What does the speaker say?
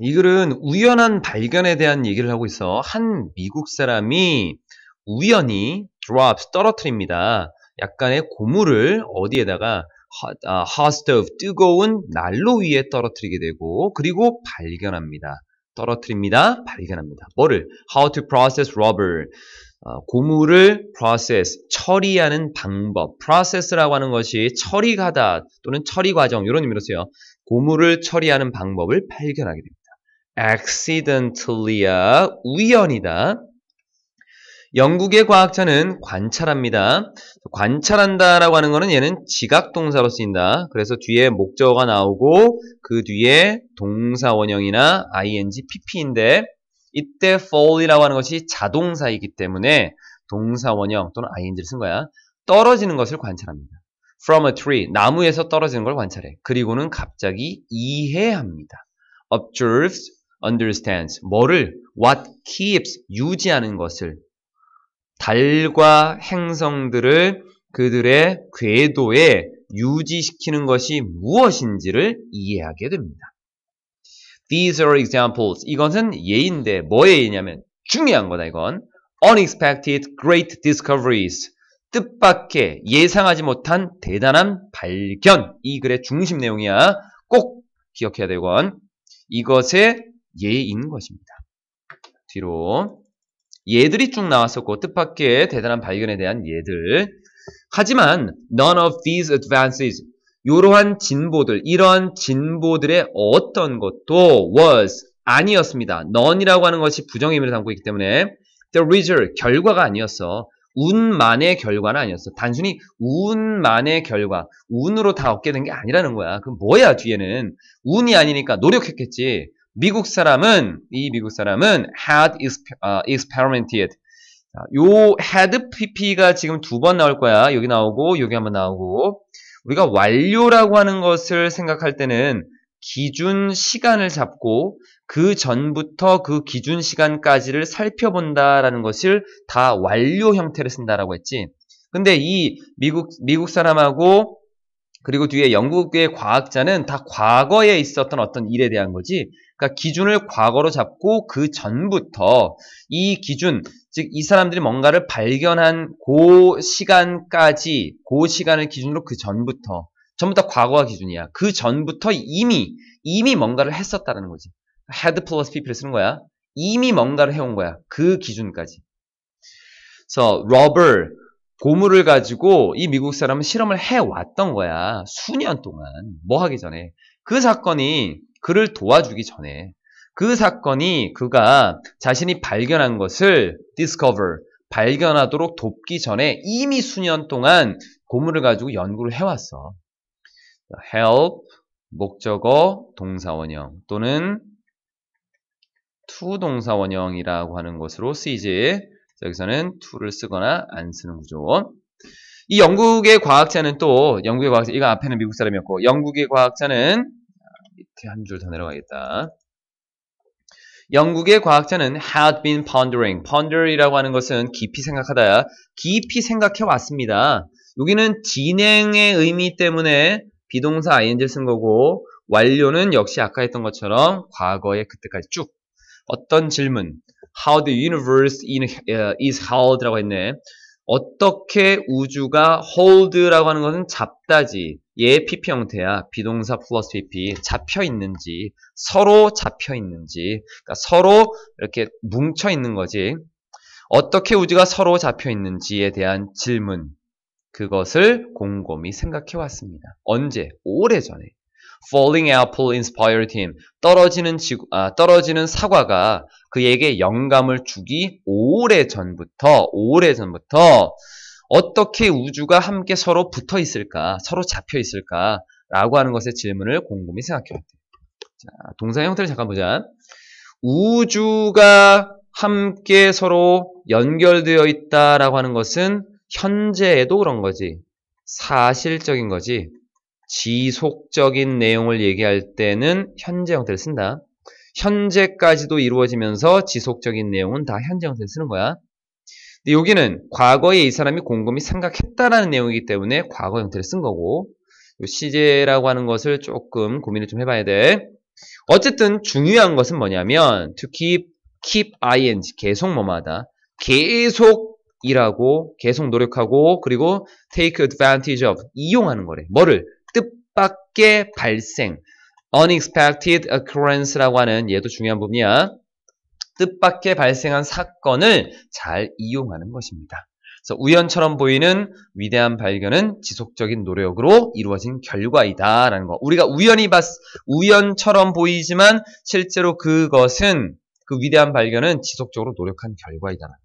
이 글은 우연한 발견에 대한 얘기를 하고 있어. 한 미국 사람이 우연히 drops 떨어뜨립니다. 약간의 고무를 어디에다가 아, hotstove 뜨거운 난로 위에 떨어뜨리게 되고 그리고 발견합니다. 떨어뜨립니다. 발견합니다. 뭐를? How to process rubber. 어, 고무를 process, 처리하는 방법. process라고 하는 것이 처리하다 또는 처리 과정 이런 의미로 써요. 고무를 처리하는 방법을 발견하게 됩니다. accidentally야 우연이다. 영국의 과학자는 관찰합니다. 관찰한다라고 하는 거는 얘는 지각 동사로 쓰인다. 그래서 뒤에 목적어가 나오고 그 뒤에 동사 원형이나 ing, pp인데 이때 fall이라고 하는 것이 자동사이기 때문에 동사 원형 또는 ing를 쓴 거야. 떨어지는 것을 관찰합니다. from a tree, 나무에서 떨어지는 걸 관찰해. 그리고는 갑자기 이해합니다. observes understands 뭐를 what keeps 유지하는 것을 달과 행성들을 그들의 궤도에 유지시키는 것이 무엇인지를 이해하게 됩니다. These are examples. 이것은 예인데 뭐의 예냐면 중요한 거다 이건. Unexpected great discoveries. 뜻밖의 예상하지 못한 대단한 발견. 이 글의 중심 내용이야. 꼭 기억해야 되건 이것의 예인 것입니다. 뒤로 예들이 쭉 나왔었고 뜻밖의 대단한 발견에 대한 예들 하지만 none of these advances 이러한 진보들 이러한 진보들의 어떤 것도 was 아니었습니다. none이라고 하는 것이 부정 의미를 담고 있기 때문에 the result 결과가 아니었어. 운만의 결과는 아니었어. 단순히 운만의 결과, 운으로 다 얻게 된 게 아니라는 거야. 그럼 뭐야 뒤에는 운이 아니니까 노력했겠지. 미국 사람은 이 미국 사람은 had uh, experimented 요 had pp가 지금 두 번 나올 거야 여기 나오고 여기 한번 나오고 우리가 완료라고 하는 것을 생각할 때는 기준 시간을 잡고 그 전부터 그 기준 시간까지를 살펴본다라는 것을 다 완료 형태를 쓴다라고 했지. 근데 이 미국 미국 사람하고 그리고 뒤에 영국의 과학자는 다 과거에 있었던 어떤 일에 대한 거지. 그러니까 기준을 과거로 잡고 그 전부터 이 기준, 즉 이 사람들이 뭔가를 발견한 그 시간까지, 그 시간을 기준으로 그 전부터, 전부 다 과거가 기준이야. 그 전부터 이미 이미 뭔가를 했었다는 거지. had plus people를 쓰는 거야. 이미 뭔가를 해온 거야. 그 기준까지. 그래서 so, r o b e r 고무를 가지고 이 미국 사람은 실험을 해왔던 거야. 수년 동안. 뭐 하기 전에. 그 사건이 그를 도와주기 전에. 그 사건이 그가 자신이 발견한 것을 discover, 발견하도록 돕기 전에 이미 수년 동안 고무를 가지고 연구를 해왔어. help, 목적어, 동사원형 또는 to 동사원형이라고 하는 것으로 쓰이지. 여기서는 to를 쓰거나 안 쓰는 구조. 이 영국의 과학자는 또 영국의 과학자 이거 앞에는 미국 사람이었고 영국의 과학자는 아, 밑에 한 줄 더 내려가겠다. 영국의 과학자는 had been pondering. ponder이라고 하는 것은 깊이 생각하다. 깊이 생각해 왔습니다. 여기는 진행의 의미 때문에 비동사 ing를 쓴 거고 완료는 역시 아까 했던 것처럼 과거의 그때까지 쭉 어떤 질문, how the universe in, uh, is held?라고 했네. 어떻게 우주가 hold라고 하는 것은 잡다지. 얘 PP 형태야. 비동사 플러스 PP. 잡혀 있는지. 서로 잡혀 있는지. 그러니까 서로 이렇게 뭉쳐 있는 거지. 어떻게 우주가 서로 잡혀 있는지에 대한 질문. 그것을 곰곰이 생각해 왔습니다. 언제? 오래전에. falling apple inspired him. 떨어지는 지구, 아, 떨어지는 사과가 그에게 영감을 주기 오래 전부터, 오래 전부터 어떻게 우주가 함께 서로 붙어 있을까, 서로 잡혀 있을까, 라고 하는 것의 질문을 곰곰이 생각해야 돼요. 자, 동사 형태를 잠깐 보자. 우주가 함께 서로 연결되어 있다라고 하는 것은 현재에도 그런 거지. 사실적인 거지. 지속적인 내용을 얘기할 때는 현재 형태를 쓴다. 현재까지도 이루어지면서 지속적인 내용은 다 현재 형태를 쓰는 거야. 근데 여기는 과거에 이 사람이 곰곰이 생각했다라는 내용이기 때문에 과거 형태를 쓴 거고 요 시제라고 하는 것을 조금 고민을 좀 해봐야 돼. 어쨌든 중요한 것은 뭐냐면 to keep, keep ing 계속 뭐마다 계속 일하고 계속 노력하고 그리고 take advantage of 이용하는 거래. 뭐를? 뜻밖의 발생 unexpected occurrence라고 하는 얘도 중요한 부분이야. 뜻밖의 발생한 사건을 잘 이용하는 것입니다. 그래서 우연처럼 보이는 위대한 발견은 지속적인 노력으로 이루어진 결과이다라는 거. 우리가 우연히 봤 우연처럼 보이지만 실제로 그것은 그 위대한 발견은 지속적으로 노력한 결과이다.